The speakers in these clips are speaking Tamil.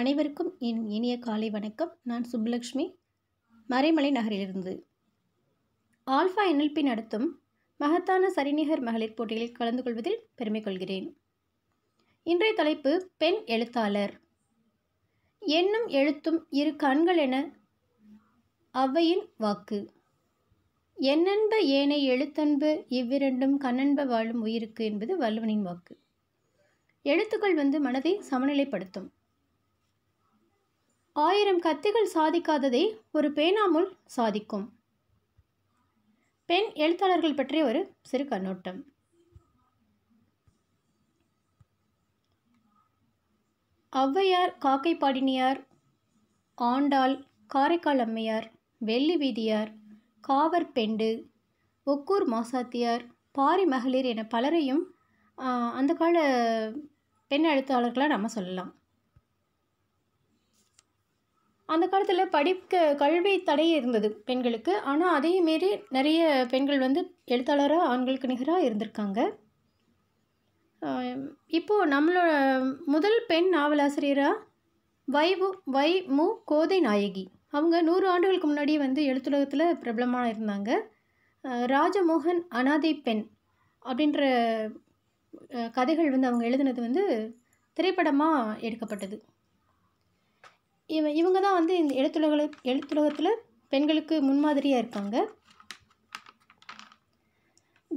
அனைவருக்கும் என் இனிய காலை வணக்கம் நான் சுப்புலக்ஷ்மி மறைமலை நகரிலிருந்து ஆல்ஃபா என்எல்பி நடத்தும் மகத்தான சரிநிகர் மகளிர் போட்டிகளில் கலந்து கொள்வதில் பெருமை கொள்கிறேன் இன்றைய தலைப்பு பெண் எழுத்தாளர் எண்ணும் எழுத்தும் இரு கண்கள் என அவையின் வாக்கு என்னென்ப ஏனை எழுத்தன்பு இவ்விரண்டும் கண்ணன்ப வாழும் உயிருக்கு என்பது வள்ளுவனின் வாக்கு எழுத்துக்கள் வந்து மனதை சமநிலைப்படுத்தும் ஆயிரம் கத்திகள் சாதிக்காததை ஒரு பேனாமுல் சாதிக்கும் பெண் எழுத்தாளர்கள் பற்றிய ஒரு சிறு கண்ணோட்டம் ஔவையார் காக்கை பாடினியார் ஆண்டாள் காரைக்கால் அம்மையார் வெள்ளி வீதியார் காவர் பெண்டு ஒக்கூர் மாசாத்தியார் பாரி மகளிர் என பலரையும் அந்த கால பெண் எழுத்தாளர்களாக நம்ம சொல்லலாம் அந்த காலத்தில் படிக்க கல்வி தடை இருந்தது பெண்களுக்கு ஆனால் அதே மாரி நிறைய பெண்கள் வந்து எழுத்தாளராக ஆண்களுக்கு நிகராக இருந்திருக்காங்க இப்போது நம்மளோட முதல் பெண் நாவலாசிரியராக வைவு வை மு கோதை நாயகி அவங்க நூறு ஆண்டுகளுக்கு முன்னாடி வந்து எழுத்துலகத்தில் பிரபலமாக இருந்தாங்க ராஜமோகன் அனாதை பெண் அப்படின்ற கதைகள் வந்து அவங்க எழுதுனது வந்து திரைப்படமாக எடுக்கப்பட்டது இவ இவங்க தான் வந்து இந்த எழுத்துலக எழுத்துலகத்தில் பெண்களுக்கு முன்மாதிரியாக இருக்காங்க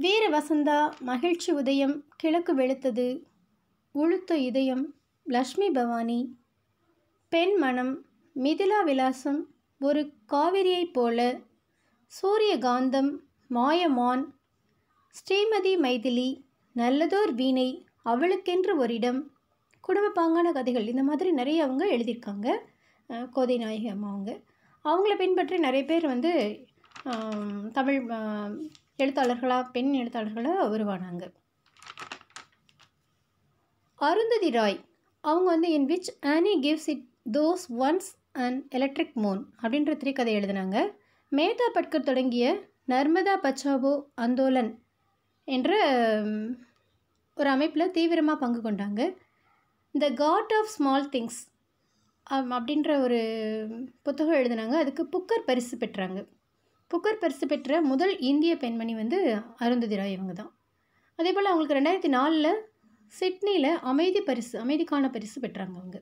வீர வசந்தா மகிழ்ச்சி உதயம் கிழக்கு வெளுத்தது உளுத்த இதயம் லக்ஷ்மி பவானி பெண் மனம் மிதிலா விலாசம் ஒரு காவிரியைப் போல சூரியகாந்தம் மாயமான் ஸ்ரீமதி மைதிலி நல்லதோர் வீணை அவளுக்கென்று ஒரு இடம் குடும்ப பாங்கான கதைகள் இந்த மாதிரி நிறைய அவங்க எழுதியிருக்காங்க கோதை நாயகி அம்மா அவங்க அவங்கள பின்பற்றி நிறைய பேர் வந்து தமிழ் எழுத்தாளர்களாக பெண் எழுத்தாளர்களாக வருவானாங்க அருந்ததி ராய் அவங்க வந்து in which Annie gives it those ones and electric moon அப்படின்ற திரைக்கதை எழுதினாங்க மேதா பட்கர் தொடங்கிய நர்மதா பச்சாவோ அந்தோலன் என்ற ஒரு அமைப்பில் தீவிரமாக பங்கு கொண்டாங்க the god of small things அப்படின்ற ஒரு புத்தகம் எழுதினாங்க அதுக்கு புக்கர் பரிசு பெற்றாங்க புக்கர் பரிசு பெற்ற முதல் இந்திய பெண்மணி வந்து அருந்ததி ராய் இவங்க தான் அதே போல் அவங்களுக்கு ரெண்டாயிரத்தி நாலில் சிட்னியில் அமைதி பரிசு அமைதிக்கான பரிசு பெற்றாங்க அவங்க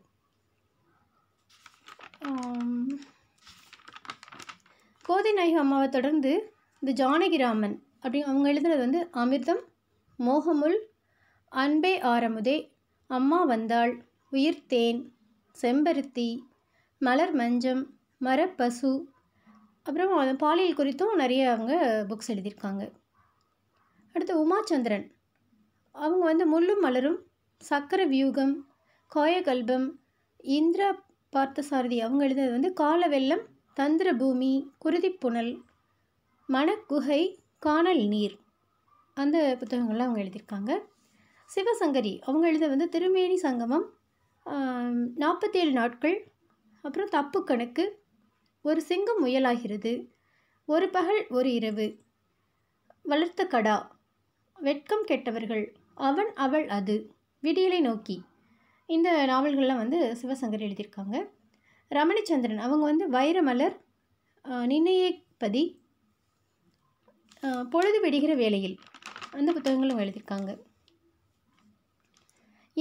கோதை நாயகம் அம்மாவை தொடர்ந்து இந்த ஜானகிராமன் அப்படி அவங்க எழுதுனது வந்து அமிர்தம் மோகமுல் அன்பே ஆரமுதே அம்மா வந்தாள் உயிர் தேன் செம்பருத்தி மலர் மஞ்சம் மரப்பசு அப்புறம் அந்த பாலியல் குறித்தும் நிறைய அவங்க புக்ஸ் எழுதியிருக்காங்க அடுத்து உமாச்சந்திரன் அவங்க வந்து முள்ளும் மலரும் சக்கர வியூகம் கோயகல்பம் இந்திரா பார்த்தசாரதி அவங்க எழுதுனது வந்து கால வெள்ளம் தந்திர பூமி குருதிப்புணல் மணக்குகை காணல் நீர் அந்த புத்தகங்கள்லாம் அவங்க எழுதியிருக்காங்க சிவசங்கரி அவங்க எழுத வந்து திருமேனி சங்கமம் நாற்பத்தேழு நாட்கள் அப்புறம் தப்பு கணக்கு ஒரு சிங்கம் முயலாகிறது ஒரு பகல் ஒரு இரவு வளர்த்த கடா வெட்கம் கெட்டவர்கள் அவன் அவள் அது விடியலை நோக்கி இந்த நாவல்கள்லாம் வந்து சிவசங்கர் எழுதியிருக்காங்க ரமணிச்சந்திரன் அவங்க வந்து வைரமலர் நினைப்பதி பொழுது விடுகிற வேளையில் அந்த புத்தகங்களும் எழுதியிருக்காங்க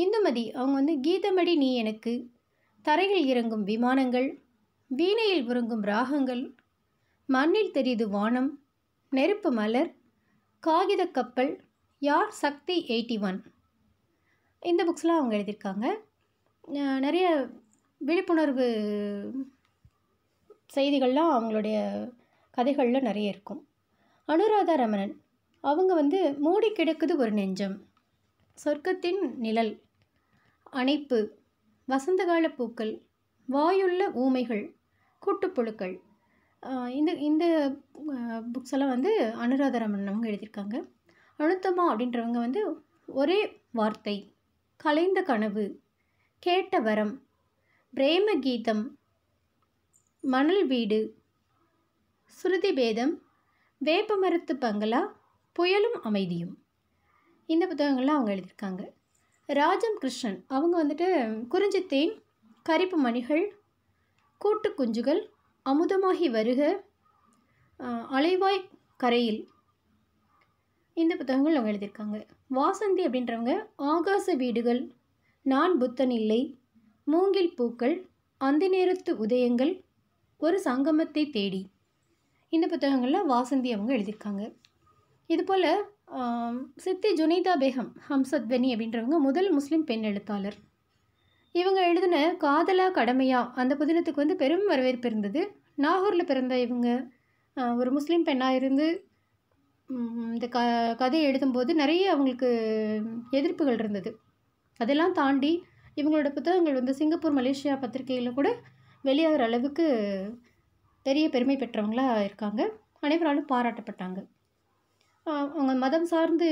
இந்துமதி அவங்க வந்து கீதமடி நீ எனக்கு தரையில் இறங்கும் விமானங்கள் வீணையில் உறங்கும் ராகங்கள் மண்ணில் தெரியுது வானம் நெருப்பு மலர் காகித கப்பல் யார் சக்தி எயிட்டி ஒன் இந்த புக்ஸ்லாம் அவங்க எழுதியிருக்காங்க நிறைய விழிப்புணர்வு செய்திகள்லாம் அவங்களுடைய கதைகளில் நிறைய இருக்கும் அனுராதா ரமணன் அவங்க வந்து மூடி கிடக்குது ஒரு நெஞ்சம் சொர்க்கத்தின் நிழல் அணைப்பு வசந்தகால பூக்கள் வாயுள்ள ஊமைகள் கூட்டுப்புழுக்கள் இந்த இந்த புக்ஸ் எல்லாம் வந்து அனுராதரமன் அவங்க எழுதியிருக்காங்க அனுத்தமா அப்படின்றவங்க வந்து ஒரே வார்த்தை கலைந்த கனவு கேட்ட வரம் பிரேம கீதம் மணல் வீடு சுருதி பேதம் வேப்பமரத்து பங்களா புயலும் அமைதியும் இந்த புத்தகங்கள்லாம் அவங்க எழுதியிருக்காங்க ராஜம் கிருஷ்ணன் அவங்க வந்துட்டு குறிஞ்சித்தேன் கரிப்பு மணிகள் கூட்டு குஞ்சுகள் அமுதமாகி வருக அலைவாய் கரையில் இந்த புத்தகங்கள் அவங்க எழுதியிருக்காங்க வாசந்தி அப்படின்றவங்க ஆகாச வீடுகள் நான் புத்தன் இல்லை மூங்கில் பூக்கள் அந்த நேரத்து உதயங்கள் ஒரு சங்கமத்தை தேடி இந்த புத்தகங்களில் வாசந்தி அவங்க எழுதியிருக்காங்க இதுபோல் சித்தி ஜுனைதா பேகம் ஹம்சத்வனி அப்படின்றவங்க முதல் முஸ்லீம் பெண் எழுத்தாளர் இவங்க எழுதின காதலா கடமையா அந்த புதினத்துக்கு வந்து பெரும் வரவேற்பு இருந்தது நாகூரில் பிறந்த இவங்க ஒரு முஸ்லீம் பெண்ணாக இருந்து இந்த க கதையை எழுதும்போது நிறைய அவங்களுக்கு எதிர்ப்புகள் இருந்தது அதெல்லாம் தாண்டி இவங்களோட புத்தகங்கள் வந்து சிங்கப்பூர் மலேசியா பத்திரிகையில் கூட வெளியாகிற அளவுக்கு பெரிய பெருமை பெற்றவங்களாக இருக்காங்க அனைவராலும் பாராட்டப்பட்டாங்க அவங்க மதம் சார்ந்து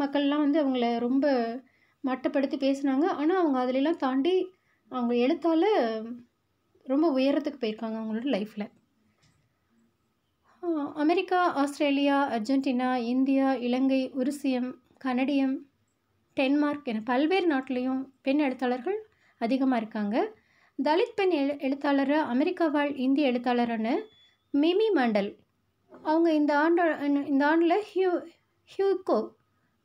மக்கள்லாம் வந்து அவங்கள ரொம்ப மட்டப்படுத்தி பேசுனாங்க ஆனால் அவங்க அதிலெல்லாம் தாண்டி அவங்க எழுத்தால் ரொம்ப உயரத்துக்கு போயிருக்காங்க அவங்களோட லைஃப்பில் America Australia Argentina India Ilangai உருசியம் கனடியம் டென்மார்க் என பல்வேறு நாட்டிலையும் பெண் எழுத்தாளர்கள் அதிகமாக இருக்காங்க தலித் பெண் எழு எழுத்தாளராக அமெரிக்காவால் இந்திய எழுத்தாளரான மிமி மண்டல் அவங்க இந்த ஆண்டு இந்த ஆண்டில் ஹியூ ஹியூகோ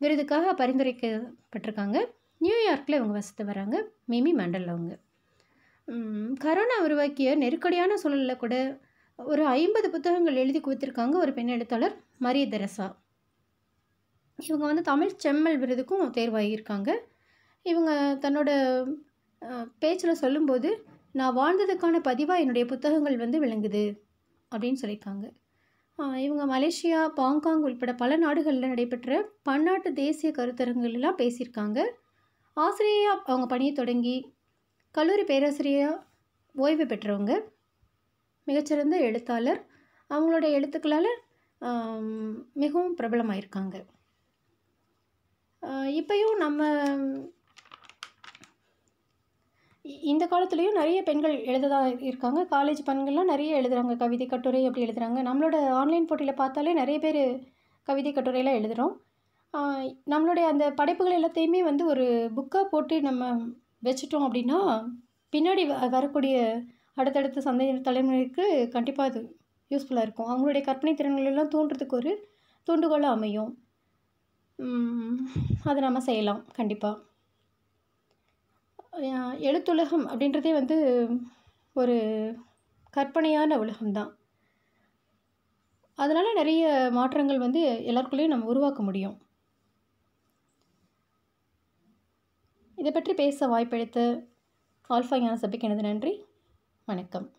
விருதுக்காக பரிந்துரைக்கப்பட்டிருக்காங்க நியூயார்க்கில் இவங்க வசித்து வராங்க மிமி மண்டல் அவங்க கரோனா உருவாக்கிய நெருக்கடியான சூழலில் கூட ஒரு ஐம்பது புத்தகங்கள் எழுதி கொடுத்துருக்காங்க ஒரு பெண் எழுத்தாளர் மரிய தெரசா இவங்க வந்து தமிழ் செம்மல் விருதுக்கும் தேர்வாகியிருக்காங்க இவங்க தன்னோட பேச்சில் சொல்லும்போது நான் வாழ்ந்ததுக்கான பதிவாக என்னுடைய புத்தகங்கள் வந்து விளங்குது அப்படின்னு சொல்லியிருக்காங்க இவங்க மலேசியா பாங்காங் உள்பட பல நாடுகளில் நடைபெற்ற பன்னாட்டு தேசிய கருத்தரங்குகளெல்லாம் பேசியிருக்காங்க ஆசிரியராக அவங்க பணியை தொடங்கி கல்லூரி பேராசிரியராக ஓய்வு பெற்றவங்க மிகச்சிறந்த எழுத்தாளர் அவங்களோட எழுத்துக்களால் மிகவும் பிரபலமாயிருக்காங்க இப்பையும் நம்ம இந்த காலத்துலேயும் நிறைய பெண்கள் எழுததாக இருக்காங்க காலேஜ் பெண்கள்லாம் நிறைய எழுதுகிறாங்க கவிதை கட்டுரை அப்படி எழுதுகிறாங்க நம்மளோட ஆன்லைன் போட்டியில் பார்த்தாலே நிறைய பேர் கவிதை கட்டுரையெல்லாம் எழுதுகிறோம் நம்மளுடைய அந்த படைப்புகள் எல்லாத்தையுமே வந்து ஒரு புக்காக போட்டு நம்ம வச்சிட்டோம் அப்படின்னா பின்னாடி வரக்கூடிய அடுத்தடுத்த சந்தை தலைமுறைக்கு கண்டிப்பாக அது யூஸ்ஃபுல்லாக இருக்கும் அவங்களுடைய கற்பனை திறன்களெல்லாம் தோன்றதுக்கு ஒரு தூண்டுகோலாக அமையும் அதை நம்ம செய்யலாம் கண்டிப்பாக எழுத்துலகம் அப்படின்றதே வந்து ஒரு கற்பனையான உலகம்தான் அதனால் நிறைய மாற்றங்கள் வந்து எல்லாருக்குள்ளேயும் நம்ம உருவாக்க முடியும் இதை பற்றி பேச வாய்ப்பெடுத்த ஆல்ஃபா ஞான சபைக்கு எனது நன்றி வணக்கம்